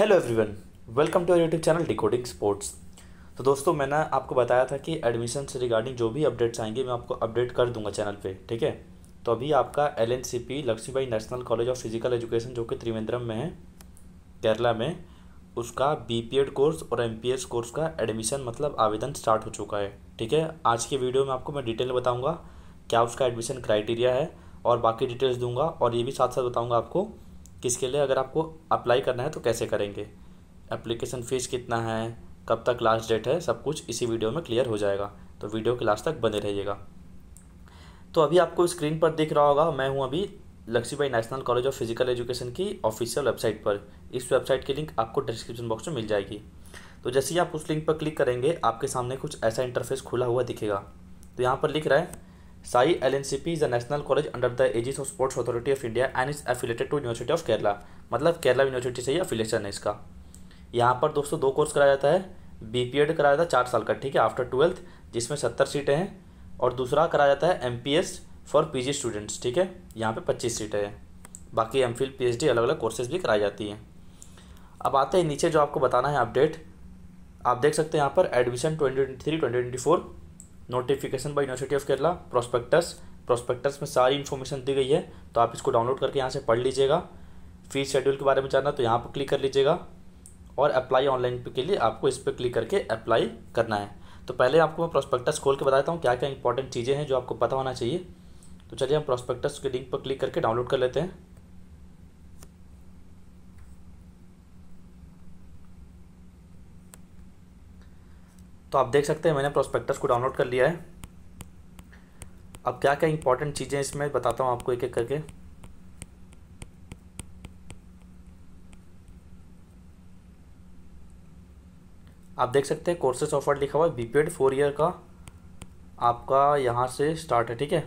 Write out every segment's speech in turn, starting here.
Hello everyone welcome to YouTube channel decoding sports तो दोस्तों मैंने आपको बताया था कि एडमिशन से रिगार्डिंग जो भी अपडेट्स आएंगे मैं आपको अपडेट कर दूंगा चैनल पे ठीक है तो अभी आपका L N C P Lakshmibai national college of physical education जो कि त्रिवेंद्रम में है केरला में उसका बी पी एड कोर्स और एम पी एस कोर्स का एडमिशन मतलब आवेदन स्टार्ट हो चुका है ठीक है आज के वीडियो में आपको मैं डिटेल बताऊँगा क्या उसका एडमिशन क्राइटेरिया है और बाकी डिटेल्स दूंगा और ये भी साथ साथ बताऊँगा आपको किसके लिए अगर आपको अप्लाई करना है तो कैसे करेंगे एप्लीकेशन फ़ीस कितना है कब तक लास्ट डेट है सब कुछ इसी वीडियो में क्लियर हो जाएगा तो वीडियो के लास्ट तक बने रहिएगा तो अभी आपको स्क्रीन पर दिख रहा होगा मैं हूँ अभी Lakshmibai national college of physical education की ऑफिशियल वेबसाइट पर इस वेबसाइट की लिंक आपको डिस्क्रिप्शन बॉक्स में मिल जाएगी तो जैसे ही आप उस लिंक पर क्लिक करेंगे आपके सामने कुछ ऐसा इंटरफेस खुला हुआ दिखेगा तो यहाँ पर लिख रहा है Sai LNCP is a national college under the aegis of Sports Authority of India and is affiliated to University of Kerala. मतलब केरला यूनिवर्सिटी से ही अफिलेशन है इसका यहाँ पर दोस्तों दो कोर्स कराया जाता है बी पी एड कराया जाता है चार साल का ठीक है आफ्टर ट्वेल्थ जिसमें सत्तर सीटें हैं और दूसरा कराया जाता है M P S for P G students ठीक है यहाँ पर पच्चीस सीटें हैं बाकी M Phil P H D अलग अलग कोर्सेज भी कराई जाती हैं अब आते हैं नीचे जो आपको बताना है अपडेट आप देख सकते हैं यहाँ पर admission twenty twenty three twenty twenty four notification by university of Kerala prospectus prospectus में सारी इन्फॉर्मेशन दी गई है तो आप इसको डाउनलोड करके यहाँ से पढ़ लीजिएगा फीस शेड्यूल के बारे में जानना तो यहाँ पर क्लिक कर लीजिएगा और अप्लाई ऑनलाइन के लिए आपको इस पर क्लिक करके अप्लाई करना है तो पहले आपको मैं प्रोस्पेक्टस खोल के बताता हूँ क्या क्या इंपॉर्टेंट चीज़ें हैं जो आपको पता होना चाहिए तो चलिए हम प्रोस्पेक्टस के लिंक पर क्लिक करके डाउनलोड कर लेते हैं तो आप देख सकते हैं मैंने प्रोस्पेक्टस को डाउनलोड कर लिया है अब क्या क्या इंपॉर्टेंट चीज़ें इसमें बताता हूँ आपको एक एक करके आप देख सकते हैं कोर्सेज ऑफर लिखा हुआ है बी फोर ईयर का आपका यहाँ से स्टार्ट है ठीक है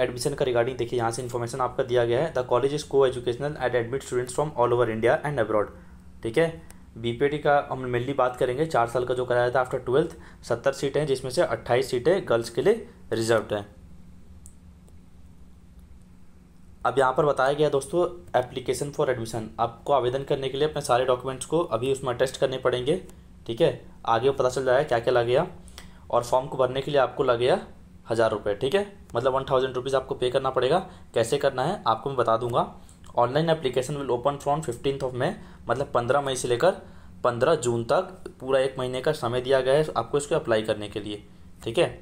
एडमिशन का रिगार्डिंग देखिए यहाँ से इन्फॉर्मेशन आपका दिया गया है the college is coeducational and admit students from all over India and abroad ठीक है बीपीटी का हम मेनली बात करेंगे चार साल का जो कराया था आफ्टर ट्वेल्थ सत्तर सीटें हैं जिसमें से अट्ठाईस सीटें गर्ल्स के लिए रिजर्व हैं अब यहाँ पर बताया गया दोस्तों एप्लीकेशन फॉर एडमिशन आपको आवेदन करने के लिए अपने सारे डॉक्यूमेंट्स को अभी उसमें अटेस्ट करने पड़ेंगे ठीक है आगे पता चल जाएगा क्या क्या लगेगा और फॉर्म को भरने के लिए आपको लगेगा हज़ार रुपये ठीक है मतलब वन थाउजेंड रुपीज़ आपको पे करना पड़ेगा कैसे करना है आपको मैं बता दूंगा online application will open from fifteen of May मतलब पंद्रह मई से लेकर पंद्रह जून तक पूरा एक महीने का समय दिया गया है आपको इसको अप्लाई करने के लिए ठीक है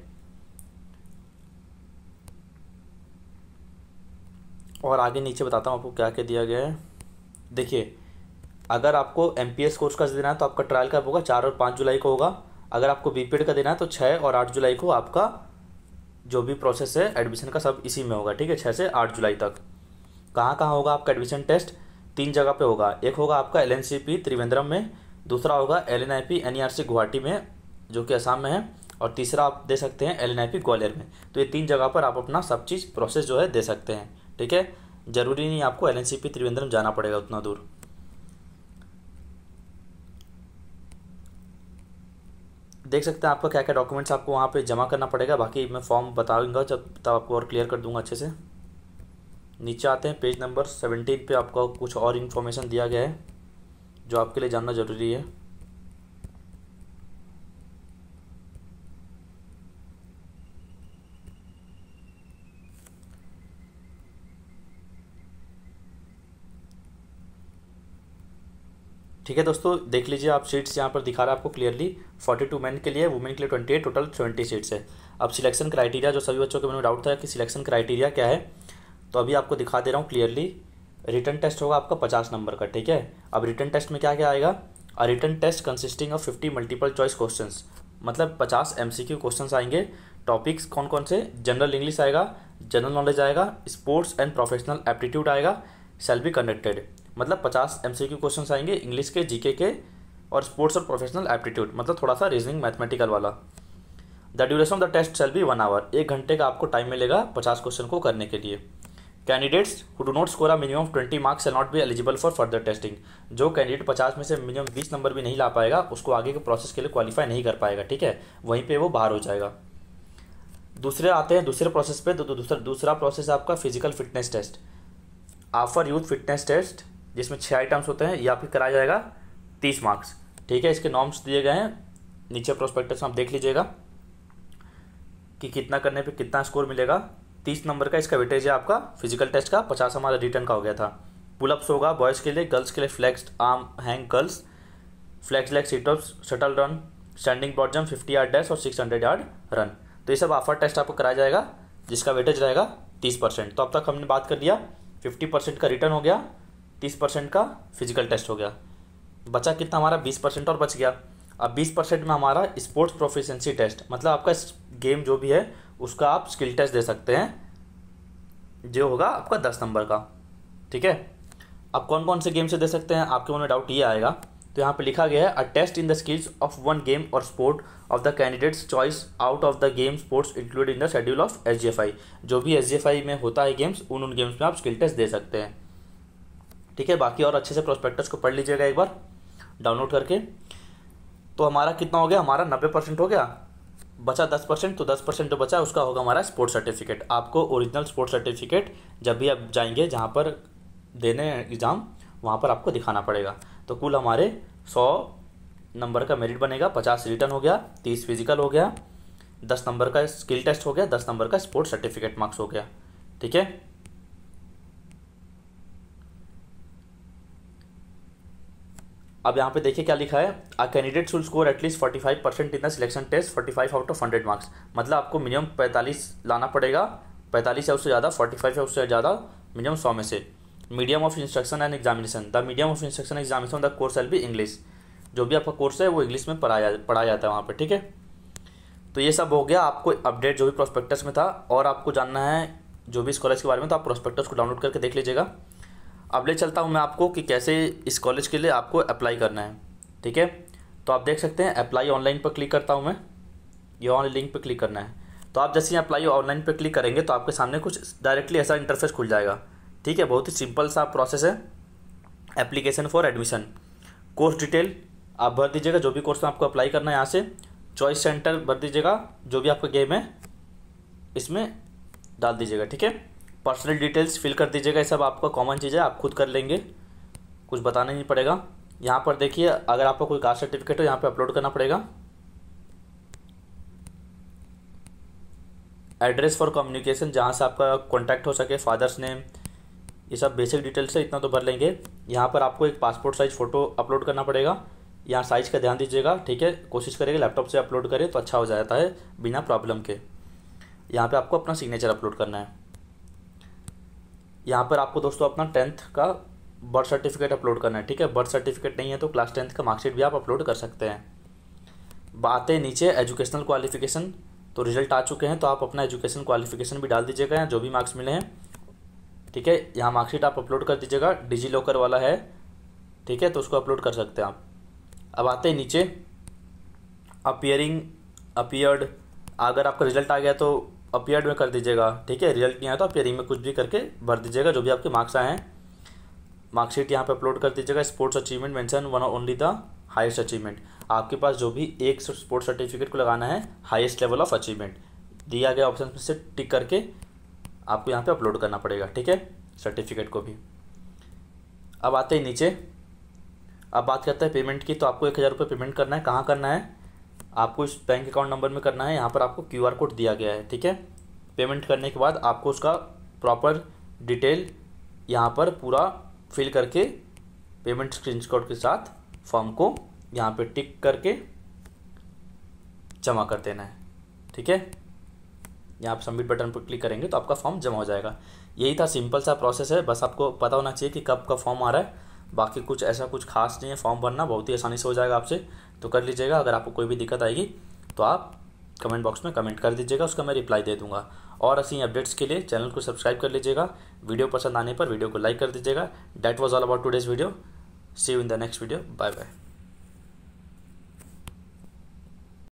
और आगे नीचे बताता हूँ आपको क्या क्या दिया गया है देखिए अगर आपको एम कोर्स का देना है तो आपका ट्रायल कब होगा चार और पाँच जुलाई को होगा अगर आपको बी का देना है तो छः और आठ जुलाई को आपका जो भी प्रोसेस है एडमिशन का सब इसी में होगा ठीक है छः से आठ जुलाई तक कहाँ कहाँ होगा आपका एडमिशन टेस्ट तीन जगह पे होगा एक होगा आपका एल त्रिवेंद्रम में दूसरा होगा L N I P N E R C Guwahati में जो कि असम में है और तीसरा आप दे सकते हैं L N I P Gwalior में तो ये तीन जगह पर आप अपना सब चीज़ प्रोसेस जो है दे सकते हैं ठीक है ज़रूरी नहीं आपको L N C P Trivandrum जाना पड़ेगा उतना दूर देख सकते हैं आपका क्या क्या डॉक्यूमेंट्स आपको वहाँ पे जमा करना पड़ेगा बाकी मैं फॉर्म बताऊंगा जब तब आपको और क्लियर कर दूंगा अच्छे से नीचे आते हैं पेज नंबर सेवेंटीन पे आपको कुछ और इन्फॉर्मेशन दिया गया है जो आपके लिए जानना ज़रूरी है ठीक है दोस्तों देख लीजिए आप सीट्स यहाँ पर दिखा रहा है आपको क्लियरली फोर्टी टू मैन के लिए वुमेन के लिए twenty eight total twenty seats है अब सिलेक्शन क्राइटेरिया जो सभी बच्चों के मन में डाउट था कि सिलेक्शन क्राइटेरिया क्या है तो अभी आपको दिखा दे रहा हूँ क्लियरली रिटर्न टेस्ट होगा आपका पचास नंबर का ठीक है अब रिटर्न टेस्ट में क्या क्या आएगा a written test consisting of fifty multiple choice question मतलब पचास एम सी क्यू क्वेश्चन आएंगे टॉपिक्स कौन कौन से जनरल इंग्लिश आएगा जनरल नॉलेज आएगा स्पोर्ट्स एंड प्रोफेशनल एप्टीट्यूड आएगा सेल बी कंडक्टेड मतलब पचास एम सी क्यू क्वेश्चन आएंगे इंग्लिश के जी के और स्पोर्ट्स और प्रोफेशनल एप्टीट्यूड मतलब थोड़ा सा रीजनिंग मैथमेटिकल वाला the duration of the test shall be one hour एक घंटे का आपको टाइम मिलेगा पचास क्वेश्चन को करने के लिए candidates who do not score a minimum twenty marks shall not be eligible for further testing जो कैंडिडेट पचास में से मिनिमम बीस नंबर भी नहीं ला पाएगा उसको आगे के प्रोसेस के लिए क्वालिफाई नहीं कर पाएगा ठीक है वहीं पर वो बाहर हो जाएगा दूसरे आते हैं दूसरे प्रोसेस पे तो, तो दूसरा दूसरा प्रोसेस आपका physical fitness test AAHPER youth fitness test जिसमें छः आइटम्स होते हैं या फिर कराया जाएगा तीस मार्क्स ठीक है इसके नॉर्म्स दिए गए हैं नीचे प्रोस्पेक्टस आप देख लीजिएगा कि कितना करने पे कितना स्कोर मिलेगा तीस नंबर का इसका वेटेज है आपका फिजिकल टेस्ट का पचास हमारा रिटर्न का हो गया था पुलअप्स होगा बॉयज़ के लिए गर्ल्स के लिए flex arm hang girls flex leg sit ups shuttle run standing broad jump fifty yard dash और सिक्स हंड्रेड यार्ड रन तो ये सब आफर टेस्ट आपको कराया जाएगा जिसका वेटेज रहेगा तीस परसेंट तो अब तक हमने बात कर लिया फिफ्टी परसेंट का रिटर्न हो गया तीस परसेंट का फिजिकल टेस्ट हो गया बचा कितना हमारा बीस परसेंट और बच गया अब बीस परसेंट में हमारा स्पोर्ट्स प्रोफिशेंसी टेस्ट मतलब आपका गेम जो भी है उसका आप स्किल टेस्ट दे सकते हैं जो होगा आपका दस नंबर का ठीक है आप कौन कौन से गेम से दे सकते हैं आपके मन में डाउट ये आएगा तो यहाँ पे लिखा गया है a test in the skills of one game और sport of the candidate's choice out of the game sports include in the schedule of S जो भी एस में होता है गेम्स उन उन गेम्स में आप स्किल टेस्ट दे सकते हैं ठीक है बाकी और अच्छे से प्रोस्पेक्टस को पढ़ लीजिएगा एक बार डाउनलोड करके तो हमारा कितना हो गया हमारा नब्बे परसेंट हो गया बचा दस परसेंट तो दस परसेंट जो बचा उसका होगा हमारा स्पोर्ट्स सर्टिफिकेट आपको ओरिजिनल स्पोर्ट्स सर्टिफिकेट जब भी आप जाएंगे जहाँ पर देने एग्ज़ाम वहाँ पर आपको दिखाना पड़ेगा तो कुल हमारे सौ नंबर का मेरिट बनेगा पचास रिटर्न हो गया तीस फिजिकल हो गया दस नंबर का स्किल टेस्ट हो गया दस नंबर का स्पोर्ट्स सर्टिफिकेट मार्क्स हो गया ठीक है अब यहाँ पे देखिए क्या लिखा है a candidate shall score at least forty five percent in the selection test forty five out of hundred marks मतलब आपको मिनिमम पैंतालीस लाना पड़ेगा पैंतालीस या उससे ज़्यादा फोर्टी फाइव या उससे ज़्यादा मिनिमम सौ में से medium of instruction and examination the medium of instruction examination the course shall be English जो भी आपका कोर्स है वो इंग्लिश में पढ़ाया पढ़ाया जाता है वहाँ पर ठीक है तो ये सब हो गया आपको अपडेट जो भी प्रोस्पेक्टस में था और आपको जानना है जो भी कॉलेज के बारे में तो आप प्रोस्पेक्टस को डाउनलोड करके देख लीजिएगा अब ले चलता हूँ मैं आपको कि कैसे इस कॉलेज के लिए आपको अप्लाई करना है ठीक है तो आप देख सकते हैं अप्लाई ऑनलाइन पर क्लिक करता हूँ मैं ये ऑनलाइन लिंक पर क्लिक करना है तो आप जैसे ही अप्लाई ऑनलाइन पर क्लिक करेंगे तो आपके सामने कुछ डायरेक्टली ऐसा इंटरफेस खुल जाएगा ठीक है बहुत ही सिंपल सा प्रोसेस है application for admission course detail आप भर दीजिएगा जो भी कोर्स में आपको अप्लाई करना है यहाँ से चॉइस सेंटर भर दीजिएगा जो भी आपका गेम है इसमें डाल दीजिएगा ठीक है पर्सनल डिटेल्स फिल कर दीजिएगा ये सब आपका कॉमन चीज़ है आप खुद कर लेंगे कुछ बताना नहीं पड़ेगा यहाँ पर देखिए अगर आपका कोई कास्ट सर्टिफिकेट हो यहाँ पर अपलोड करना पड़ेगा एड्रेस फॉर कम्युनिकेशन जहाँ से आपका कॉन्टैक्ट हो सके फादर्स नेम ये सब बेसिक डिटेल्स है इतना तो भर लेंगे यहाँ पर आपको एक पासपोर्ट साइज़ फ़ोटो अपलोड करना पड़ेगा यहाँ साइज़ का ध्यान दीजिएगा ठीक है कोशिश करेगा लैपटॉप से अपलोड करें तो अच्छा हो जाता है बिना प्रॉब्लम के यहाँ पे आपको अपना सिग्नेचर अपलोड करना है यहाँ पर आपको दोस्तों अपना टेंथ का बर्थ सर्टिफिकेट अपलोड करना है ठीक है बर्थ सर्टिफिकेट नहीं है तो क्लास टेंथ का मार्कशीट भी आप अपलोड कर सकते हैं बातें नीचे एजुकेशनल क्वालिफिकेशन तो रिजल्ट आ चुके हैं तो आप अपना एजुकेशन क्वालिफिकेशन भी डाल दीजिएगा या जो भी मार्क्स मिले हैं ठीक है यहाँ मार्कशीट आप अपलोड कर दीजिएगा डिजी लॉकर वाला है ठीक है तो उसको अपलोड कर सकते हैं आप अब आते हैं नीचे अपियरिंग अपियर्ड अगर आपका रिजल्ट आ गया तो अपियर्ड में कर दीजिएगा ठीक है रिजल्ट नहीं आया तो अपियरिंग में कुछ भी करके भर दीजिएगा जो भी आपके मार्क्स आए हैं मार्कशीट यहाँ पे अपलोड कर दीजिएगा sports achievement mention one only the highest achievement आपके पास जो भी एक स्पोर्ट्स सर्टिफिकेट को लगाना है हाइस्ट लेवल ऑफ अचीवमेंट दिया गया ऑप्शन से टिक करके आपको यहाँ पर अपलोड करना पड़ेगा ठीक है सर्टिफिकेट को भी अब आते हैं नीचे अब बात करते हैं पेमेंट की तो आपको एक हज़ार रुपये पेमेंट करना है कहाँ करना है आपको इस बैंक अकाउंट नंबर में करना है यहाँ पर आपको क्यू आर कोड दिया गया है ठीक है पेमेंट करने के बाद आपको उसका प्रॉपर डिटेल यहाँ पर पूरा फिल करके पेमेंट स्क्रीनशॉट के साथ फॉर्म को यहाँ पे टिक करके जमा कर देना है ठीक है यहाँ आप सबमिट बटन पर क्लिक करेंगे तो आपका फॉर्म जमा हो जाएगा यही था सिंपल सा प्रोसेस है बस आपको पता होना चाहिए कि कब का फॉर्म आ रहा है बाकी कुछ ऐसा कुछ खास नहीं है फॉर्म भरना बहुत ही आसानी से हो जाएगा आपसे तो कर लीजिएगा अगर आपको कोई भी दिक्कत आएगी तो आप कमेंट बॉक्स में कमेंट कर दीजिएगा उसका मैं रिप्लाई दे दूंगा और ऐसी अपडेट्स के लिए चैनल को सब्सक्राइब कर लीजिएगा वीडियो पसंद आने पर वीडियो को लाइक कर दीजिएगा that was all about today's video see you in the next video bye bye